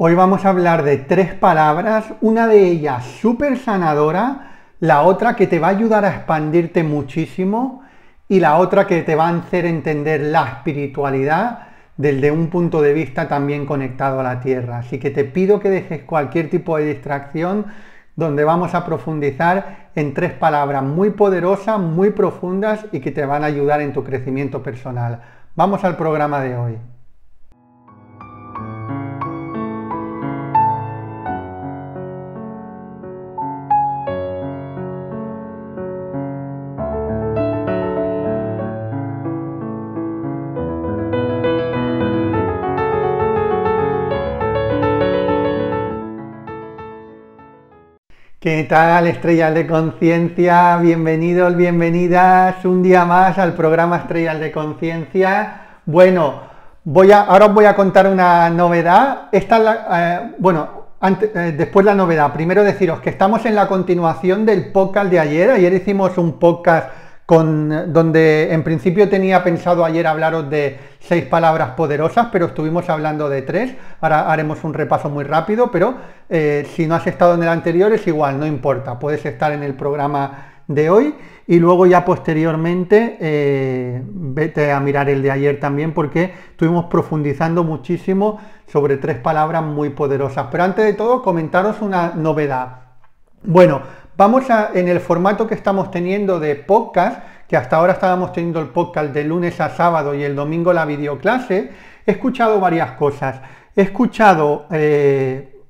Hoy vamos a hablar de tres palabras, una de ellas súper sanadora, la otra que te va a ayudar a expandirte muchísimo y la otra que te va a hacer entender la espiritualidad desde un punto de vista también conectado a la tierra. Así que te pido que dejes cualquier tipo de distracción donde vamos a profundizar en tres palabras muy poderosas, muy profundas y que te van a ayudar en tu crecimiento personal. Vamos al programa de hoy. ¿Qué tal, estrellas de conciencia? Bienvenidos, bienvenidas un día más al programa Estrellas de Conciencia. Bueno, voy a, ahora os voy a contar una novedad. Esta eh, bueno, antes, eh, después la novedad. Primero deciros que estamos en la continuación del podcast de ayer. Ayer hicimos un podcast donde en principio tenía pensado ayer hablaros de seis palabras poderosas, pero estuvimos hablando de tres. Ahora haremos un repaso muy rápido, pero eh, si no has estado en el anterior es igual, no importa, puedes estar en el programa de hoy y luego ya posteriormente eh, vete a mirar el de ayer también porque estuvimos profundizando muchísimo sobre tres palabras muy poderosas. Pero antes de todo comentaros una novedad. Bueno, Vamos a, en el formato que estamos teniendo de podcast, que hasta ahora estábamos teniendo el podcast de lunes a sábado y el domingo la videoclase, he escuchado varias cosas. He escuchado eh,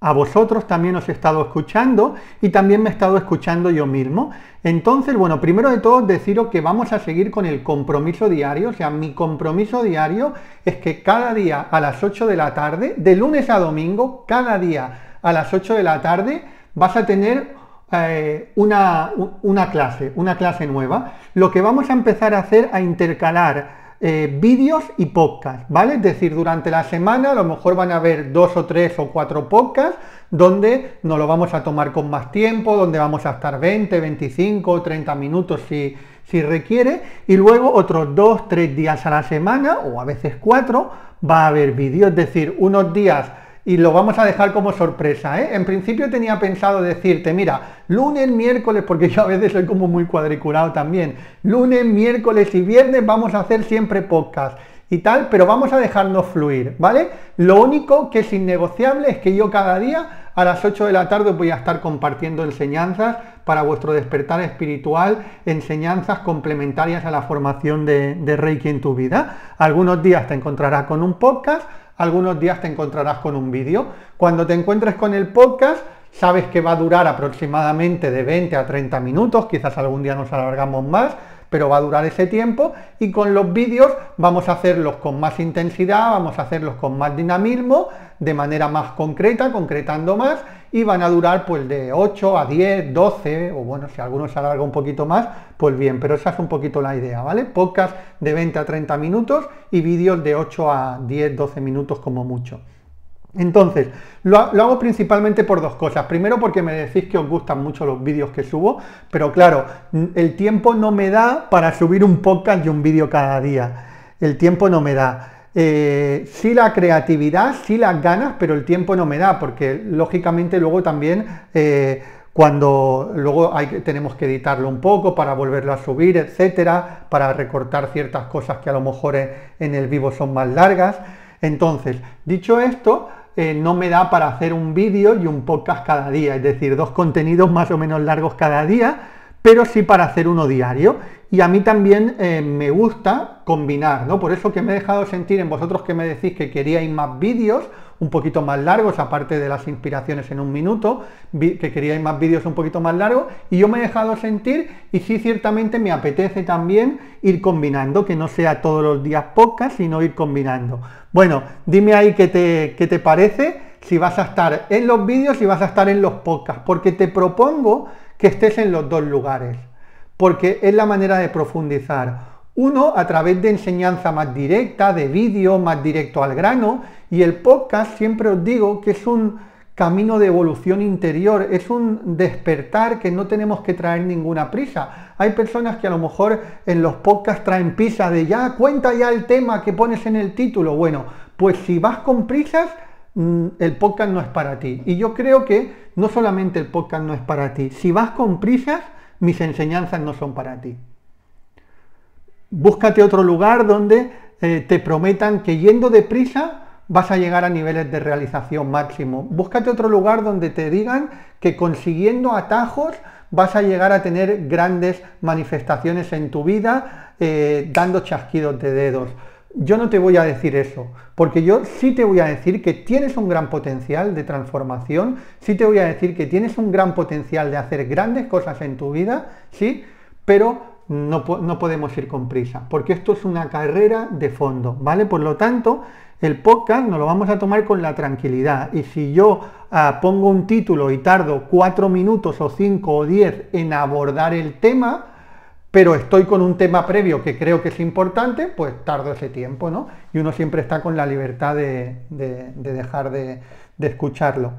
a vosotros, también os he estado escuchando y también me he estado escuchando yo mismo. Entonces, bueno, primero de todo deciros que vamos a seguir con el compromiso diario. O sea, mi compromiso diario es que cada día a las 8 de la tarde, de lunes a domingo, cada día a las 8 de la tarde, vas a tener eh, una, una, clase, una clase nueva, lo que vamos a empezar a hacer a intercalar eh, vídeos y podcast, ¿vale? Es decir, durante la semana a lo mejor van a haber dos o tres o cuatro podcasts donde nos lo vamos a tomar con más tiempo, donde vamos a estar 20, 25, 30 minutos si, si requiere, y luego otros dos, tres días a la semana, o a veces cuatro, va a haber vídeos, es decir, unos días y lo vamos a dejar como sorpresa. ¿eh? En principio tenía pensado decirte, mira, lunes, miércoles, porque yo a veces soy como muy cuadriculado también, lunes, miércoles y viernes vamos a hacer siempre podcast y tal, pero vamos a dejarnos fluir, ¿vale? Lo único que es innegociable es que yo cada día a las 8 de la tarde voy a estar compartiendo enseñanzas para vuestro despertar espiritual, enseñanzas complementarias a la formación de, de Reiki en tu vida. Algunos días te encontrarás con un podcast, algunos días te encontrarás con un vídeo. Cuando te encuentres con el podcast, sabes que va a durar aproximadamente de 20 a 30 minutos, quizás algún día nos alargamos más, pero va a durar ese tiempo y con los vídeos vamos a hacerlos con más intensidad, vamos a hacerlos con más dinamismo, de manera más concreta, concretando más y van a durar pues de 8 a 10, 12 o bueno, si alguno se alarga un poquito más, pues bien, pero esa es un poquito la idea, ¿vale? Podcast de 20 a 30 minutos y vídeos de 8 a 10, 12 minutos como mucho. Entonces, lo, hago principalmente por dos cosas. Primero porque me decís que os gustan mucho los vídeos que subo, pero claro, el tiempo no me da para subir un podcast y un vídeo cada día. El tiempo no me da. Eh, sí la creatividad, sí las ganas, pero el tiempo no me da, porque lógicamente luego también... Eh, cuando luego hay, tenemos que editarlo un poco para volverlo a subir, etcétera, para recortar ciertas cosas que a lo mejor en el vivo son más largas. Entonces, dicho esto, eh, no me da para hacer un vídeo y un podcast cada día, es decir, dos contenidos más o menos largos cada día, pero sí para hacer uno diario. Y a mí también eh, me gusta combinar, ¿no? Por eso que me he dejado sentir en vosotros que me decís que queríais más vídeos un poquito más largos, aparte de las inspiraciones en un minuto, que queríais más vídeos un poquito más largos, y yo me he dejado sentir y sí ciertamente me apetece también ir combinando, que no sea todos los días podcast, sino ir combinando. Bueno, dime ahí qué te, qué te parece, si vas a estar en los vídeos y si vas a estar en los podcasts, porque te propongo que estés en los dos lugares, porque es la manera de profundizar. Uno a través de enseñanza más directa, de vídeo, más directo al grano. Y el podcast siempre os digo que es un camino de evolución interior, es un despertar que no tenemos que traer ninguna prisa. Hay personas que a lo mejor en los podcasts traen prisa de ya, cuenta ya el tema que pones en el título. Bueno, pues si vas con prisas, mm, el podcast no es para ti. Y yo creo que no solamente el podcast no es para ti, si vas con prisas, mis enseñanzas no son para ti búscate otro lugar donde eh, te prometan que yendo deprisa vas a llegar a niveles de realización máximo. Búscate otro lugar donde te digan que consiguiendo atajos vas a llegar a tener grandes manifestaciones en tu vida eh, dando chasquidos de dedos. Yo no te voy a decir eso, porque yo sí te voy a decir que tienes un gran potencial de transformación, sí te voy a decir que tienes un gran potencial de hacer grandes cosas en tu vida, ¿sí? Pero no, podemos ir con prisa, porque esto es una carrera de fondo, ¿vale? Por lo tanto, el podcast nos lo vamos a tomar con la tranquilidad. Y si yo ah, pongo un título y tardo cuatro minutos o cinco o diez en abordar el tema, pero estoy con un tema previo que creo que es importante, pues tardo ese tiempo, ¿no? Y uno siempre está con la libertad de, dejar de escucharlo.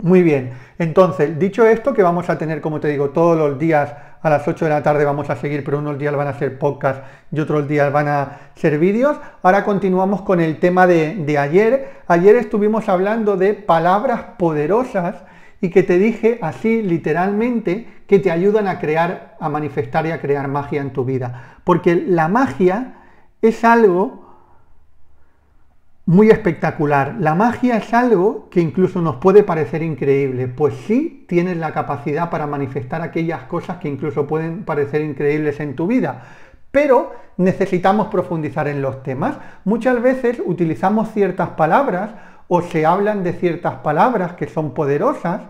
Muy bien, entonces, dicho esto, que vamos a tener, como te digo, todos los días a las 8 de la tarde vamos a seguir, pero unos días van a ser podcast y otros días van a ser vídeos. Ahora continuamos con el tema de, de ayer. Ayer estuvimos hablando de palabras poderosas y que te dije así literalmente que te ayudan a crear, a manifestar y a crear magia en tu vida. Porque la magia es algo muy espectacular. La magia es algo que incluso nos puede parecer increíble, pues sí tienes la capacidad para manifestar aquellas cosas que incluso pueden parecer increíbles en tu vida, pero necesitamos profundizar en los temas. Muchas veces utilizamos ciertas palabras o se hablan de ciertas palabras que son poderosas,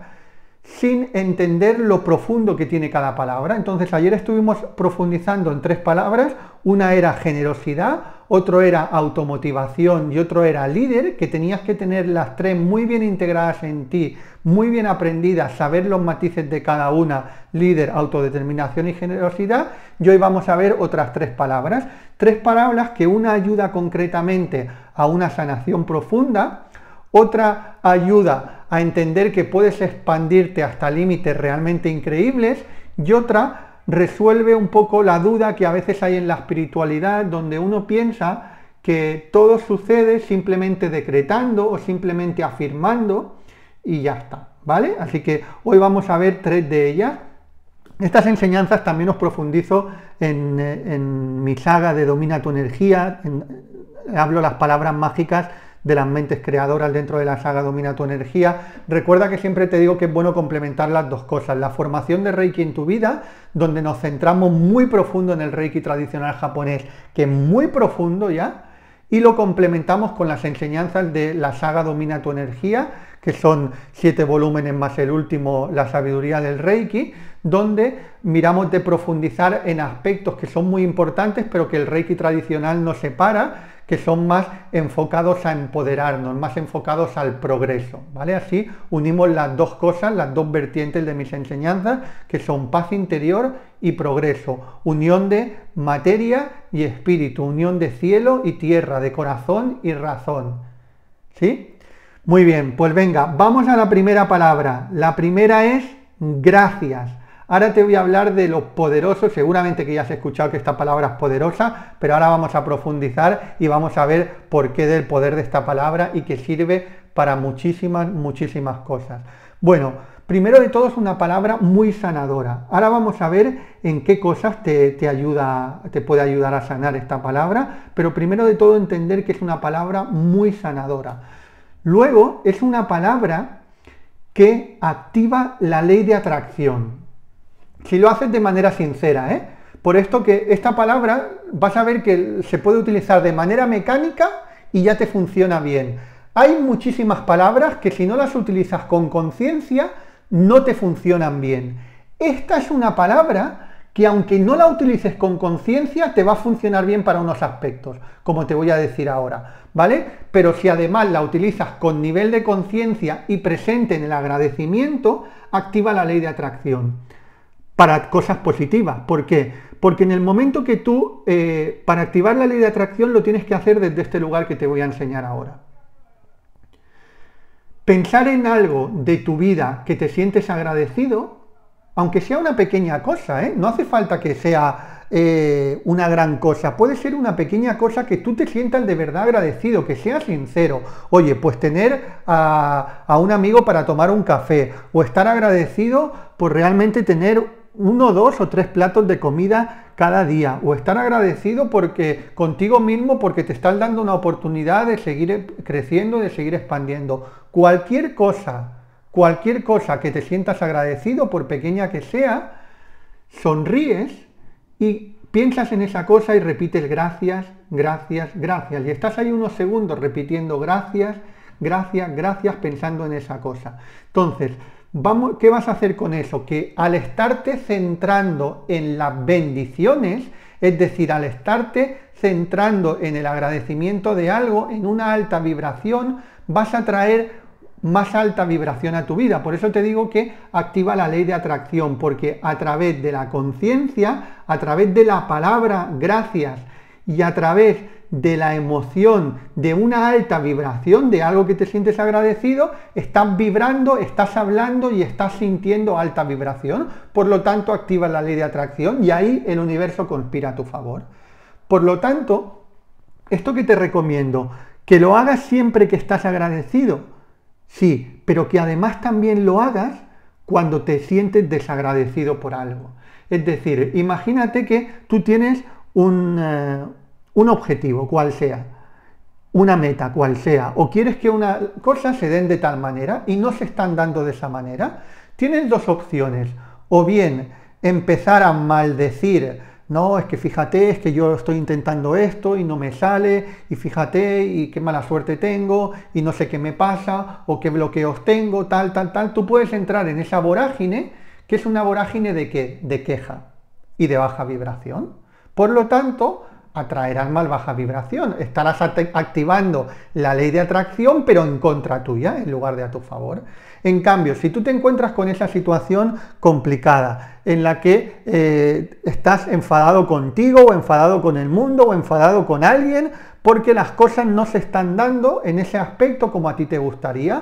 sin entender lo profundo que tiene cada palabra. Entonces ayer estuvimos profundizando en tres palabras. Una era generosidad, otro era automotivación y otro era líder, que tenías que tener las tres muy bien integradas en ti, muy bien aprendidas, saber los matices de cada una, líder, autodeterminación y generosidad. Y hoy vamos a ver otras tres palabras. Tres palabras que una ayuda concretamente a una sanación profunda, otra ayuda a entender que puedes expandirte hasta límites realmente increíbles y otra resuelve un poco la duda que a veces hay en la espiritualidad donde uno piensa que todo sucede simplemente decretando o simplemente afirmando y ya está, ¿vale? Así que hoy vamos a ver tres de ellas. Estas enseñanzas también os profundizo en, eh, mi saga de Domina tu energía, eh, hablo las palabras mágicas de las mentes creadoras dentro de la saga Domina tu energía. Recuerda que siempre te digo que es bueno complementar las dos cosas, la formación de Reiki en tu vida, donde nos centramos muy profundo en el Reiki tradicional japonés, que es muy profundo ya, y lo complementamos con las enseñanzas de la saga Domina tu energía, que son siete volúmenes más el último, la sabiduría del Reiki, donde miramos de profundizar en aspectos que son muy importantes, pero que el Reiki tradicional nos separa que son más enfocados a empoderarnos, más enfocados al progreso, ¿vale? Así unimos las dos cosas, las dos vertientes de mis enseñanzas, que son paz interior y progreso, unión de materia y espíritu, unión de cielo y tierra, de corazón y razón, ¿sí? Muy bien, pues venga, vamos a la primera palabra. La primera es gracias. Ahora te voy a hablar de los poderosos, seguramente que ya has escuchado que esta palabra es poderosa, pero ahora vamos a profundizar y vamos a ver por qué del poder de esta palabra y que sirve para muchísimas, muchísimas cosas. Bueno, primero de todo es una palabra muy sanadora. Ahora vamos a ver en qué cosas te, ayuda, te puede ayudar a sanar esta palabra, pero primero de todo entender que es una palabra muy sanadora. Luego es una palabra que activa la ley de atracción. Si lo haces de manera sincera, ¿eh? Por esto que esta palabra vas a ver que se puede utilizar de manera mecánica y ya te funciona bien. Hay muchísimas palabras que si no las utilizas con conciencia no te funcionan bien. Esta es una palabra que aunque no la utilices con conciencia, te va a funcionar bien para unos aspectos, como te voy a decir ahora, ¿vale? Pero si además la utilizas con nivel de conciencia y presente en el agradecimiento, activa la ley de atracción para cosas positivas. ¿Por qué? Porque en el momento que tú, eh, para activar la ley de atracción, lo tienes que hacer desde este lugar que te voy a enseñar ahora. Pensar en algo de tu vida que te sientes agradecido, aunque sea una pequeña cosa, ¿eh? no hace falta que sea eh, una gran cosa, puede ser una pequeña cosa que tú te sientas de verdad agradecido, que sea sincero. Oye, pues tener a, a un amigo para tomar un café o estar agradecido por pues realmente tener uno, dos o tres platos de comida cada día o estar agradecido porque contigo mismo porque te están dando una oportunidad de seguir creciendo, de seguir expandiendo. Cualquier cosa, cualquier cosa que te sientas agradecido por pequeña que sea, sonríes y piensas en esa cosa y repites gracias, gracias, gracias. Y estás ahí unos segundos repitiendo gracias, gracias, gracias pensando en esa cosa. Entonces, ¿Qué vas a hacer con eso? Que al estarte centrando en las bendiciones, es decir, al estarte centrando en el agradecimiento de algo, en una alta vibración, vas a traer más alta vibración a tu vida. Por eso te digo que activa la ley de atracción, porque a través de la conciencia, a través de la palabra gracias, y a través de la emoción, de una alta vibración, de algo que te sientes agradecido, estás vibrando, estás hablando y estás sintiendo alta vibración. Por lo tanto, activa la ley de atracción y ahí el universo conspira a tu favor. Por lo tanto, esto que te recomiendo, que lo hagas siempre que estás agradecido, sí, pero que además también lo hagas cuando te sientes desagradecido por algo. Es decir, imagínate que tú tienes un, eh, un objetivo, cual sea, una meta, cual sea, o quieres que una cosa se den de tal manera y no se están dando de esa manera, tienes dos opciones. O bien empezar a maldecir, no, es que fíjate, es que yo estoy intentando esto y no me sale, y fíjate, y qué mala suerte tengo, y no sé qué me pasa, o qué bloqueos tengo, tal, tal, tal. Tú puedes entrar en esa vorágine, que es una vorágine de qué? De queja y de baja vibración. Por lo tanto, atraerán mal baja vibración. Estarás activando la ley de atracción, pero en contra tuya, en lugar de a tu favor. En cambio, si tú te encuentras con esa situación complicada, en la que eh, estás enfadado contigo, o enfadado con el mundo, o enfadado con alguien, porque las cosas no se están dando en ese aspecto como a ti te gustaría,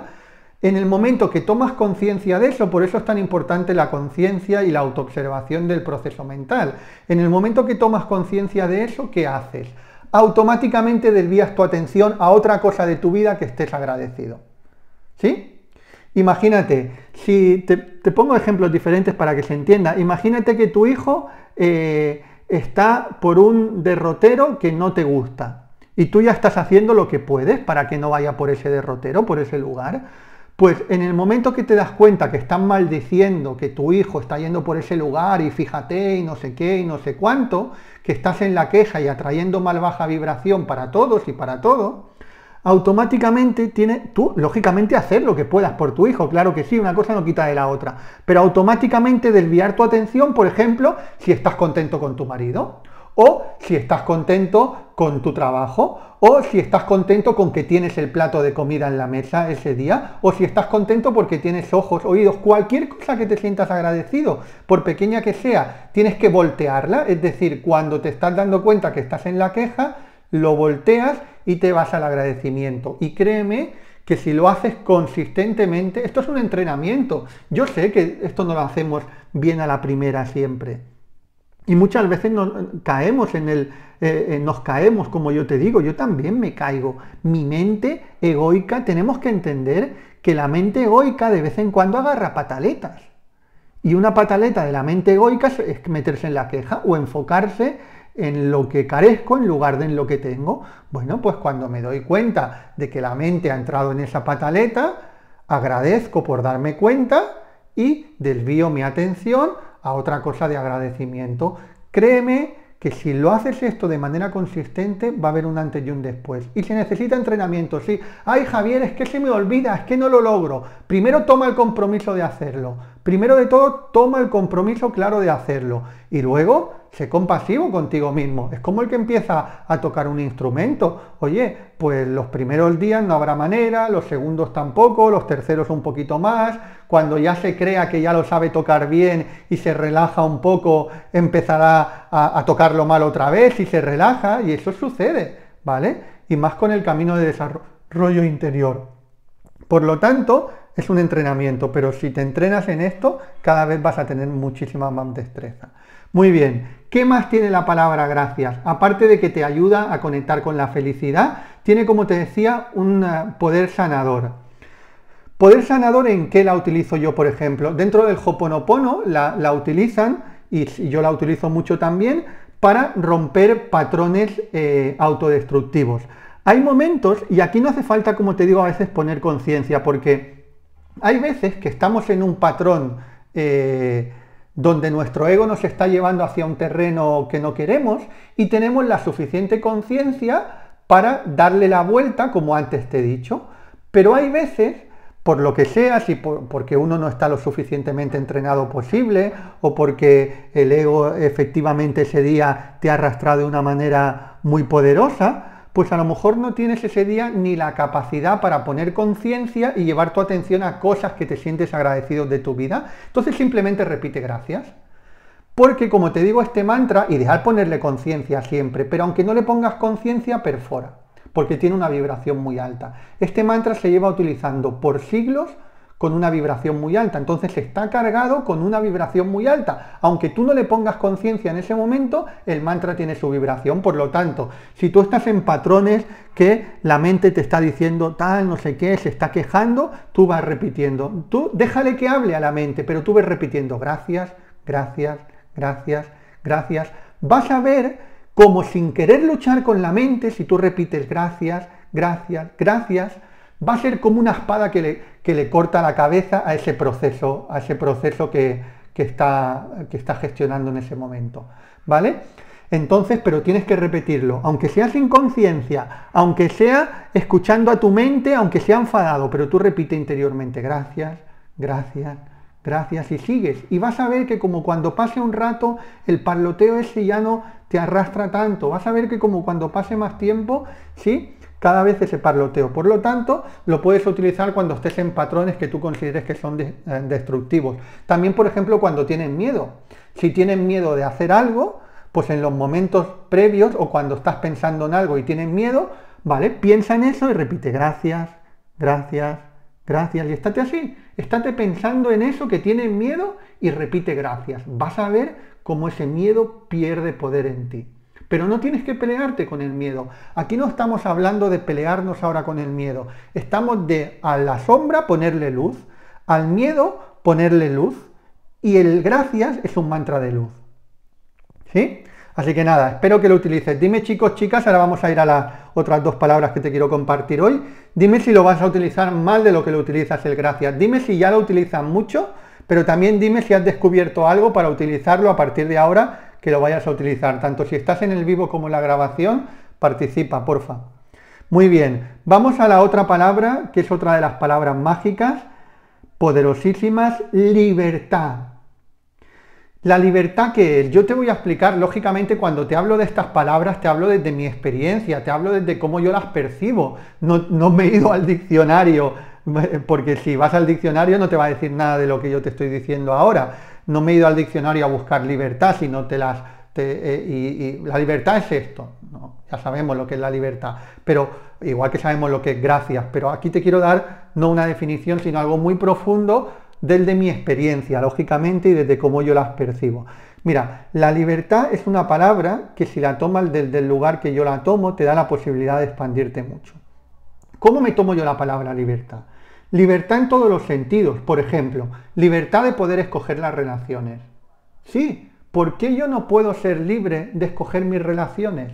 en el momento que tomas conciencia de eso, por eso es tan importante la conciencia y la autoobservación del proceso mental, en el momento que tomas conciencia de eso, ¿qué haces? Automáticamente desvías tu atención a otra cosa de tu vida que estés agradecido. ¿Sí? Imagínate, si te, pongo ejemplos diferentes para que se entienda, imagínate que tu hijo eh, está por un derrotero que no te gusta y tú ya estás haciendo lo que puedes para que no vaya por ese derrotero, por ese lugar. Pues en el momento que te das cuenta que están maldiciendo, que tu hijo está yendo por ese lugar y fíjate y no sé qué y no sé cuánto, que estás en la queja y atrayendo mal baja vibración para todos y para todo, automáticamente tiene, tú lógicamente hacer lo que puedas por tu hijo, claro que sí, una cosa no quita de la otra, pero automáticamente desviar tu atención, por ejemplo, si estás contento con tu marido, o si estás contento con tu trabajo, o si estás contento con que tienes el plato de comida en la mesa ese día, o si estás contento porque tienes ojos, oídos, cualquier cosa que te sientas agradecido, por pequeña que sea, tienes que voltearla, es decir, cuando te estás dando cuenta que estás en la queja, lo volteas y te vas al agradecimiento. Y créeme que si lo haces consistentemente, esto es un entrenamiento. Yo sé que esto no lo hacemos bien a la primera siempre y muchas veces nos caemos en el, eh, eh, nos caemos, como yo te digo, yo también me caigo. Mi mente egoica, tenemos que entender que la mente egoica de vez en cuando agarra pataletas. Y una pataleta de la mente egoica es meterse en la queja o enfocarse en lo que carezco en lugar de en lo que tengo. Bueno, pues cuando me doy cuenta de que la mente ha entrado en esa pataleta, agradezco por darme cuenta y desvío mi atención otra cosa de agradecimiento. Créeme que si lo haces esto de manera consistente va a haber un antes y un después. Y se necesita entrenamiento, sí. Ay Javier, es que se me olvida, es que no lo logro. Primero toma el compromiso de hacerlo. Primero de todo, toma el compromiso claro de hacerlo y luego sé compasivo contigo mismo. Es como el que empieza a tocar un instrumento. Oye, pues los primeros días no habrá manera, los segundos tampoco, los terceros un poquito más. Cuando ya se crea que ya lo sabe tocar bien y se relaja un poco, empezará a, tocarlo mal otra vez y se relaja y eso sucede, ¿vale? Y más con el camino de desarrollo interior. Por lo tanto, es un entrenamiento, pero si te entrenas en esto, cada vez vas a tener muchísima más destreza. Muy bien, ¿qué más tiene la palabra gracias? Aparte de que te ayuda a conectar con la felicidad, tiene, como te decía, un eh, poder sanador. ¿Poder sanador en qué la utilizo yo, por ejemplo? Dentro del Hoponopono la, la utilizan, y, yo la utilizo mucho también, para romper patrones eh, autodestructivos. Hay momentos, y aquí no hace falta, como te digo, a veces poner conciencia, porque hay veces que estamos en un patrón eh, donde nuestro ego nos está llevando hacia un terreno que no queremos y tenemos la suficiente conciencia para darle la vuelta, como antes te he dicho. Pero hay veces, por lo que sea, si porque uno no está lo suficientemente entrenado posible o porque el ego efectivamente ese día te ha arrastrado de una manera muy poderosa, pues a lo mejor no tienes ese día ni la capacidad para poner conciencia y llevar tu atención a cosas que te sientes agradecido de tu vida. Entonces simplemente repite gracias. Porque como te digo, este mantra, y dejar ponerle conciencia siempre, pero aunque no le pongas conciencia, perfora, porque tiene una vibración muy alta. Este mantra se lleva utilizando por siglos con una vibración muy alta. Entonces está cargado con una vibración muy alta. Aunque tú no le pongas conciencia en ese momento, el mantra tiene su vibración. Por lo tanto, si tú estás en patrones que la mente te está diciendo tal, no sé qué, se está quejando, tú vas repitiendo. Tú déjale que hable a la mente, pero tú ves repitiendo gracias, gracias, gracias, gracias. Vas a ver como sin querer luchar con la mente, si tú repites gracias, gracias, gracias, va a ser como una espada que le, que le corta la cabeza a ese proceso, a ese proceso que, que, está, que está gestionando en ese momento. ¿Vale? Entonces, pero tienes que repetirlo, aunque sea sin conciencia, aunque sea escuchando a tu mente, aunque sea enfadado, pero tú repite interiormente, gracias, gracias, gracias y sigues. Y vas a ver que como cuando pase un rato, el parloteo ese ya no te arrastra tanto. Vas a ver que como cuando pase más tiempo, ¿sí? Cada vez ese parloteo. Por lo tanto, lo puedes utilizar cuando estés en patrones que tú consideres que son eh, destructivos. También, por ejemplo, cuando tienen miedo. Si tienen miedo de hacer algo, pues en los momentos previos o cuando estás pensando en algo y tienes miedo, ¿vale? Piensa en eso y repite gracias, gracias, gracias y estate así. Estate pensando en eso que tienes miedo y repite gracias. Vas a ver cómo ese miedo pierde poder en ti. Pero no tienes que pelearte con el miedo. Aquí no estamos hablando de pelearnos ahora con el miedo. Estamos de a la sombra ponerle luz, al miedo ponerle luz y el gracias es un mantra de luz. ¿Sí? Así que nada, espero que lo utilices. Dime chicos, chicas, ahora vamos a ir a las otras dos palabras que te quiero compartir hoy. Dime si lo vas a utilizar mal de lo que lo utilizas el gracias. Dime si ya lo utilizas mucho, pero también dime si has descubierto algo para utilizarlo a partir de ahora que lo vayas a utilizar. Tanto si estás en el vivo como en la grabación, participa, porfa. Muy bien, vamos a la otra palabra, que es otra de las palabras mágicas, poderosísimas, libertad. La libertad que es, yo te voy a explicar, lógicamente cuando te hablo de estas palabras, te hablo desde mi experiencia, te hablo desde cómo yo las percibo. No, me he ido al diccionario, porque si vas al diccionario no te va a decir nada de lo que yo te estoy diciendo ahora. No me he ido al diccionario a buscar libertad, sino te las... Eh, y, la libertad es esto. Ya sabemos lo que es la libertad, pero igual que sabemos lo que es gracias, pero aquí te quiero dar no una definición, sino algo muy profundo desde mi experiencia, lógicamente, y desde cómo yo las percibo. Mira, la libertad es una palabra que si la tomas desde el lugar que yo la tomo, te da la posibilidad de expandirte mucho. ¿Cómo me tomo yo la palabra libertad? Libertad en todos los sentidos. Por ejemplo, libertad de poder escoger las relaciones. Sí, ¿por qué yo no puedo ser libre de escoger mis relaciones?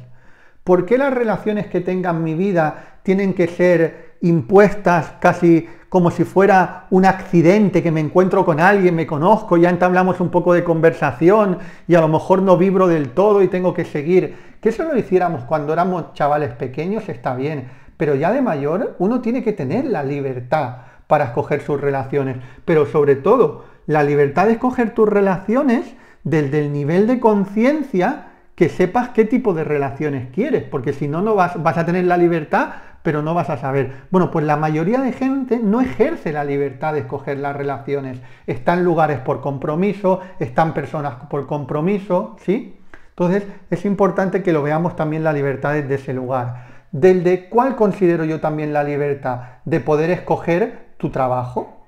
¿Por qué las relaciones que tenga mi vida tienen que ser impuestas casi como si fuera un accidente, que me encuentro con alguien, me conozco, ya entablamos un poco de conversación y a lo mejor no vibro del todo y tengo que seguir. Que eso lo hiciéramos cuando éramos chavales pequeños, está bien, pero ya de mayor uno tiene que tener la libertad para escoger sus relaciones, pero sobre todo la libertad de escoger tus relaciones desde el nivel de conciencia que sepas qué tipo de relaciones quieres, porque si no, no vas, vas a tener la libertad pero no vas a saber. Bueno, pues la mayoría de gente no ejerce la libertad de escoger las relaciones. Están lugares por compromiso, están personas por compromiso, ¿sí? Entonces es importante que lo veamos también la libertad desde ese lugar. Del de cuál considero yo también la libertad, de poder escoger tu trabajo,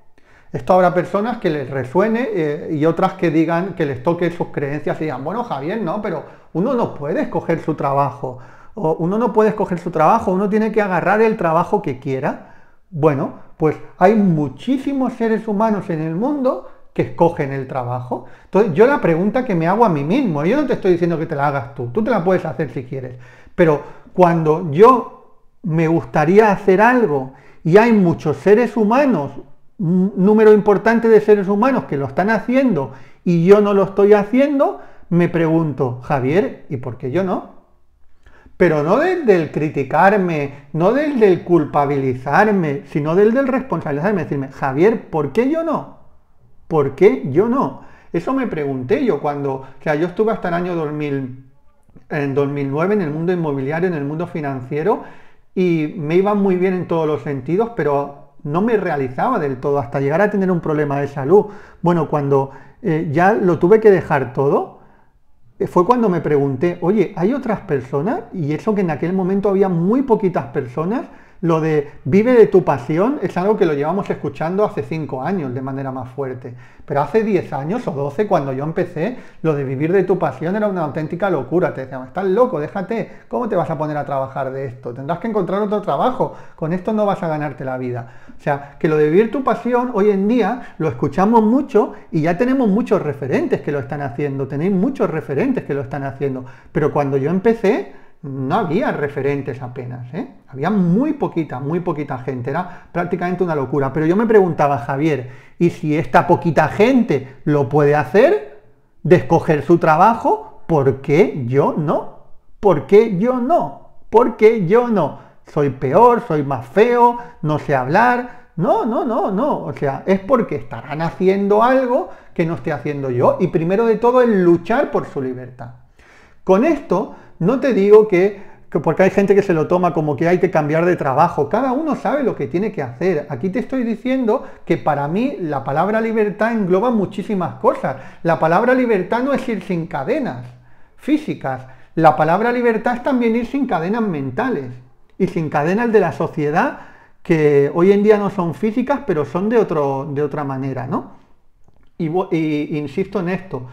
esto habrá personas que les resuene eh, y otras que digan, que les toque sus creencias y digan, bueno, Javier, no, pero uno no puede escoger su trabajo uno no puede escoger su trabajo, uno tiene que agarrar el trabajo que quiera. Bueno, pues hay muchísimos seres humanos en el mundo que escogen el trabajo. Entonces, yo la pregunta que me hago a mí mismo, yo no te estoy diciendo que te la hagas tú, tú te la puedes hacer si quieres, pero cuando yo me gustaría hacer algo y hay muchos seres humanos, un número importante de seres humanos que lo están haciendo y yo no lo estoy haciendo, me pregunto, Javier, ¿y por qué yo no? pero no del, el criticarme, no del, el culpabilizarme, sino del, del responsabilizarme, decirme, Javier, ¿por qué yo no? ¿Por qué yo no? Eso me pregunté yo cuando, o sea, yo estuve hasta el año 2000, en 2009 en el mundo inmobiliario, en el mundo financiero, y me iba muy bien en todos los sentidos, pero no me realizaba del todo hasta llegar a tener un problema de salud. Bueno, cuando eh, ya lo tuve que dejar todo, eh, fue cuando me pregunté, oye, ¿hay otras personas? Y eso que en aquel momento había muy poquitas personas lo de vive de tu pasión es algo que lo llevamos escuchando hace 5 años de manera más fuerte. Pero hace 10 años o 12, cuando yo empecé, lo de vivir de tu pasión era una auténtica locura. Te decían, estás loco, déjate, ¿cómo te vas a poner a trabajar de esto? Tendrás que encontrar otro trabajo, con esto no vas a ganarte la vida. O sea, que lo de vivir tu pasión hoy en día lo escuchamos mucho y ya tenemos muchos referentes que lo están haciendo, tenéis muchos referentes que lo están haciendo. Pero cuando yo empecé, no había referentes apenas, ¿eh? había muy poquita, muy poquita gente, era prácticamente una locura. Pero yo me preguntaba, Javier, ¿y si esta poquita gente lo puede hacer, de escoger su trabajo, por qué yo no? ¿Por qué yo no? ¿Por qué yo no? Soy peor, soy más feo, no sé hablar. No, no, no, no. O sea, es porque estarán haciendo algo que no esté haciendo yo. Y primero de todo el luchar por su libertad. Con esto no te digo que, porque hay gente que se lo toma como que hay que cambiar de trabajo. Cada uno sabe lo que tiene que hacer. Aquí te estoy diciendo que para mí la palabra libertad engloba muchísimas cosas. La palabra libertad no es ir sin cadenas físicas. La palabra libertad es también ir sin cadenas mentales y sin cadenas de la sociedad que hoy en día no son físicas, pero son de, otra manera, ¿no? y, insisto en esto,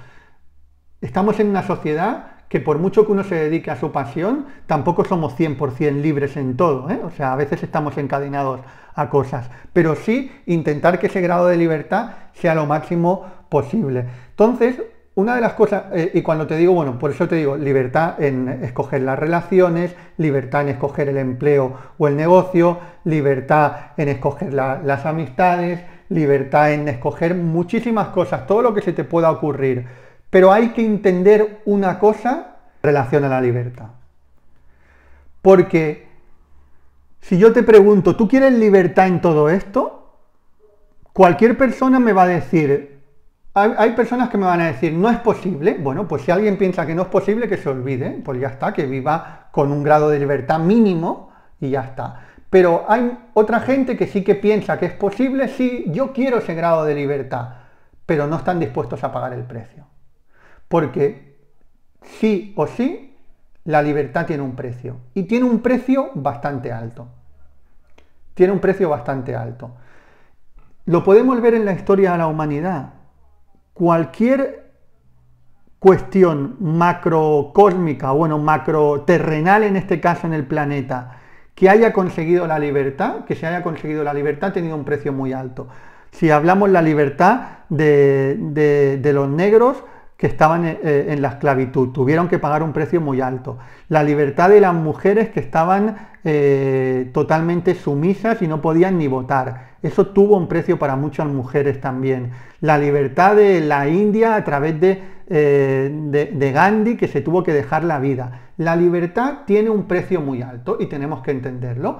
estamos en una sociedad que por mucho que uno se dedique a su pasión, tampoco somos 100% libres en todo. ¿eh? O sea, a veces estamos encadenados a cosas, pero sí intentar que ese grado de libertad sea lo máximo posible. Entonces, una de las cosas, eh, y cuando te digo, bueno, por eso te digo, libertad en escoger las relaciones, libertad en escoger el empleo o el negocio, libertad en escoger las amistades, libertad en escoger muchísimas cosas, todo lo que se te pueda ocurrir pero hay que entender una cosa en relación a la libertad. Porque si yo te pregunto, ¿tú quieres libertad en todo esto? Cualquier persona me va a decir, hay, personas que me van a decir, no es posible. Bueno, pues si alguien piensa que no es posible, que se olvide, pues ya está, que viva con un grado de libertad mínimo y ya está. Pero hay otra gente que sí que piensa que es posible, sí, yo quiero ese grado de libertad, pero no están dispuestos a pagar el precio porque sí o sí la libertad tiene un precio y tiene un precio bastante alto. Tiene un precio bastante alto. Lo podemos ver en la historia de la humanidad. Cualquier cuestión macrocósmica, bueno, macroterrenal en este caso en el planeta, que haya conseguido la libertad, que se haya conseguido la libertad, ha tenido un precio muy alto. Si hablamos la libertad de los negros, que estaban eh, eh, en, la esclavitud, tuvieron que pagar un precio muy alto. La libertad de las mujeres que estaban eh, totalmente sumisas y no podían ni votar. Eso tuvo un precio para muchas mujeres también. La libertad de la India a través de Gandhi, que se tuvo que dejar la vida. La libertad tiene un precio muy alto y tenemos que entenderlo.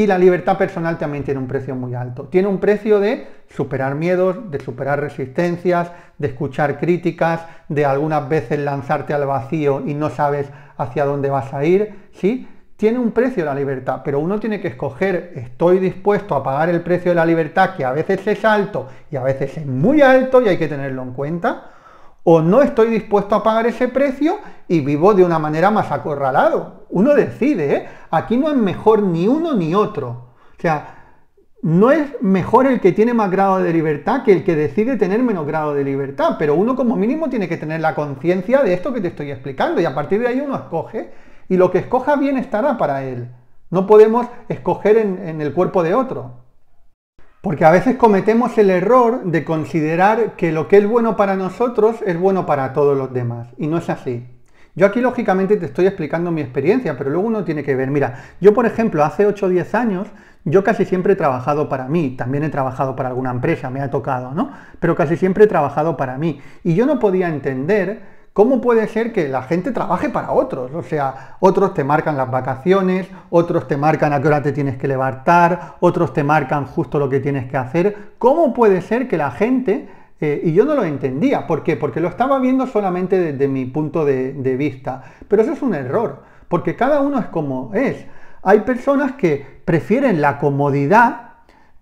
Y la libertad personal también tiene un precio muy alto. Tiene un precio de superar miedos, de superar resistencias, de escuchar críticas, de algunas veces lanzarte al vacío y no sabes hacia dónde vas a ir. ¿sí? Tiene un precio la libertad, pero uno tiene que escoger, estoy dispuesto a pagar el precio de la libertad, que a veces es alto y a veces es muy alto y hay que tenerlo en cuenta, o no estoy dispuesto a pagar ese precio y vivo de una manera más acorralado. Uno decide, ¿eh? Aquí no es mejor ni uno ni otro. O sea, no es mejor el que tiene más grado de libertad que el que decide tener menos grado de libertad, pero uno como mínimo tiene que tener la conciencia de esto que te estoy explicando y a partir de ahí uno escoge y lo que escoja bien estará para él. No podemos escoger en, en el cuerpo de otro. Porque a veces cometemos el error de considerar que lo que es bueno para nosotros es bueno para todos los demás. Y no es así. Yo aquí lógicamente te estoy explicando mi experiencia, pero luego uno tiene que ver. Mira, yo por ejemplo hace 8 o 10 años yo casi siempre he trabajado para mí, también he trabajado para alguna empresa, me ha tocado, ¿no? Pero casi siempre he trabajado para mí. Y yo no podía entender ¿Cómo puede ser que la gente trabaje para otros? O sea, otros te marcan las vacaciones, otros te marcan a qué hora te tienes que levantar, otros te marcan justo lo que tienes que hacer. ¿Cómo puede ser que la gente... Eh, y yo no lo entendía, ¿por qué? Porque lo estaba viendo solamente desde mi punto de vista. Pero eso es un error, porque cada uno es como es. Hay personas que prefieren la comodidad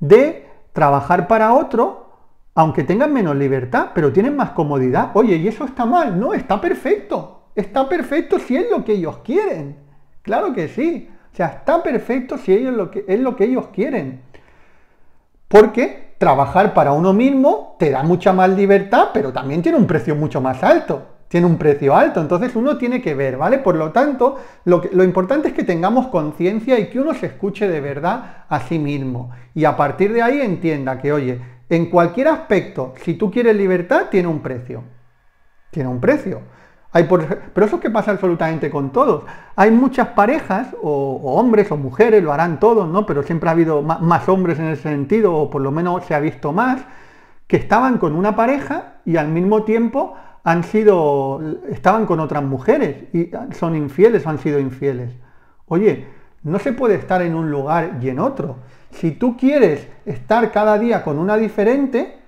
de trabajar para otro aunque tengan menos libertad, pero tienen más comodidad. Oye, y eso está mal, no, está perfecto. Está perfecto si es lo que ellos quieren. Claro que sí. O sea, está perfecto si ellos lo que, es lo que ellos quieren. Porque trabajar para uno mismo te da mucha más libertad, pero también tiene un precio mucho más alto. Tiene un precio alto, entonces uno tiene que ver, ¿vale? Por lo tanto, lo, lo importante es que tengamos conciencia y que uno se escuche de verdad a sí mismo. Y a partir de ahí entienda que, oye, en cualquier aspecto, si tú quieres libertad, tiene un precio. Tiene un precio. Hay pero eso es que pasa absolutamente con todos. Hay muchas parejas, o, hombres o mujeres, lo harán todos, ¿no? Pero siempre ha habido más, hombres en ese sentido, o por lo menos se ha visto más, que estaban con una pareja y al mismo tiempo han sido, estaban con otras mujeres y son infieles o han sido infieles. Oye, no se puede estar en un lugar y en otro. Si tú quieres estar cada día con una diferente,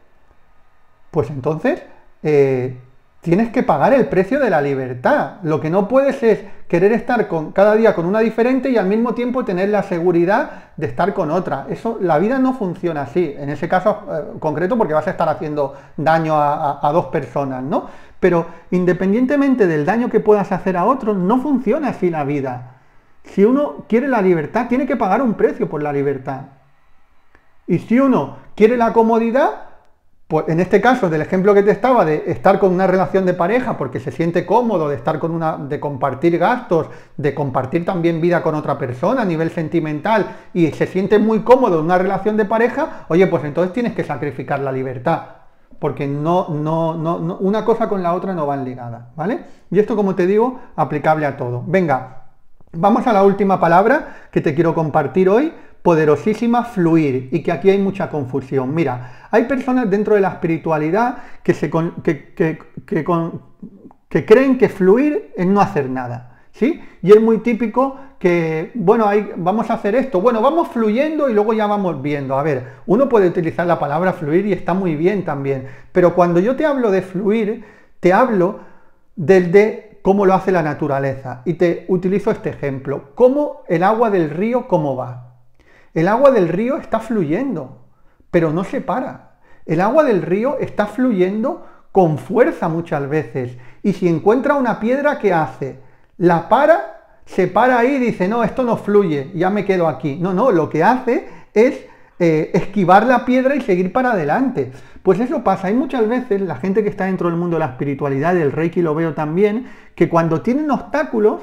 pues entonces eh, tienes que pagar el precio de la libertad. Lo que no puedes es querer estar cada día con una diferente y al mismo tiempo tener la seguridad de estar con otra. Eso, la vida no funciona así, en ese caso eh, concreto, porque vas a estar haciendo daño a, a, dos personas, ¿no? Pero independientemente del daño que puedas hacer a otros, no funciona así la vida si uno quiere la libertad, tiene que pagar un precio por la libertad. Y si uno quiere la comodidad, pues en este caso del ejemplo que te estaba de estar con una relación de pareja porque se siente cómodo de estar con una de compartir gastos, de compartir también vida con otra persona a nivel sentimental y se siente muy cómodo en una relación de pareja, oye, pues entonces tienes que sacrificar la libertad, porque no no no, una cosa con la otra no van ligadas, ¿vale? Y esto como te digo, aplicable a todo. Venga, Vamos a la última palabra que te quiero compartir hoy, poderosísima, fluir, y que aquí hay mucha confusión. Mira, hay personas dentro de la espiritualidad que, creen que fluir es no hacer nada, ¿sí? Y es muy típico que, bueno, vamos a hacer esto, bueno, vamos fluyendo y luego ya vamos viendo. A ver, uno puede utilizar la palabra fluir y está muy bien también, pero cuando yo te hablo de fluir, te hablo del de cómo lo hace la naturaleza. Y te utilizo este ejemplo. ¿Cómo el agua del río, cómo va? El agua del río está fluyendo, pero no se para. El agua del río está fluyendo con fuerza muchas veces. Y si encuentra una piedra, ¿qué hace? La para, se para ahí y dice, no, esto no fluye, ya me quedo aquí. No, no, lo que hace es eh, esquivar la piedra y seguir para adelante. Pues eso pasa. Hay muchas veces, la gente que está dentro del mundo de la espiritualidad, del Reiki lo veo también, que cuando tienen obstáculos,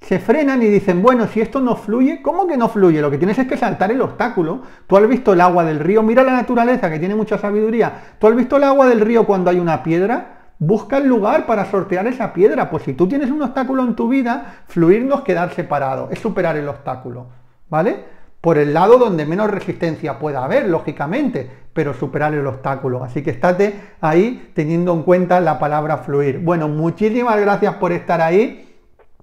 se frenan y dicen, bueno, si esto no fluye, ¿cómo que no fluye? Lo que tienes es que saltar el obstáculo. Tú has visto el agua del río, mira la naturaleza que tiene mucha sabiduría. Tú has visto el agua del río cuando hay una piedra, busca el lugar para sortear esa piedra. Pues si tú tienes un obstáculo en tu vida, fluir no es quedar separado, es superar el obstáculo. ¿Vale? por el lado donde menos resistencia pueda haber, lógicamente, pero superar el obstáculo. Así que estate ahí teniendo en cuenta la palabra fluir. Bueno, muchísimas gracias por estar ahí.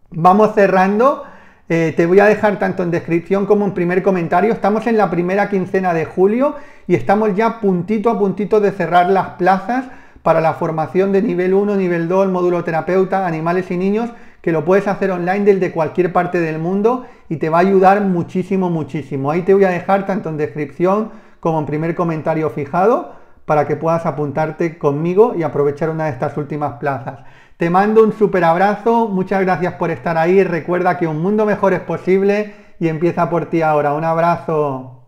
Vamos cerrando. Eh, te voy a dejar tanto en descripción como en primer comentario. Estamos en la primera quincena de julio y estamos ya puntito a puntito de cerrar las plazas para la formación de nivel 1, nivel 2, módulo terapeuta, animales y niños que lo puedes hacer online desde cualquier parte del mundo y te va a ayudar muchísimo, muchísimo. Ahí te voy a dejar tanto en descripción como en primer comentario fijado para que puedas apuntarte conmigo y aprovechar una de estas últimas plazas. Te mando un súper abrazo, muchas gracias por estar ahí, recuerda que un mundo mejor es posible y empieza por ti ahora. Un abrazo.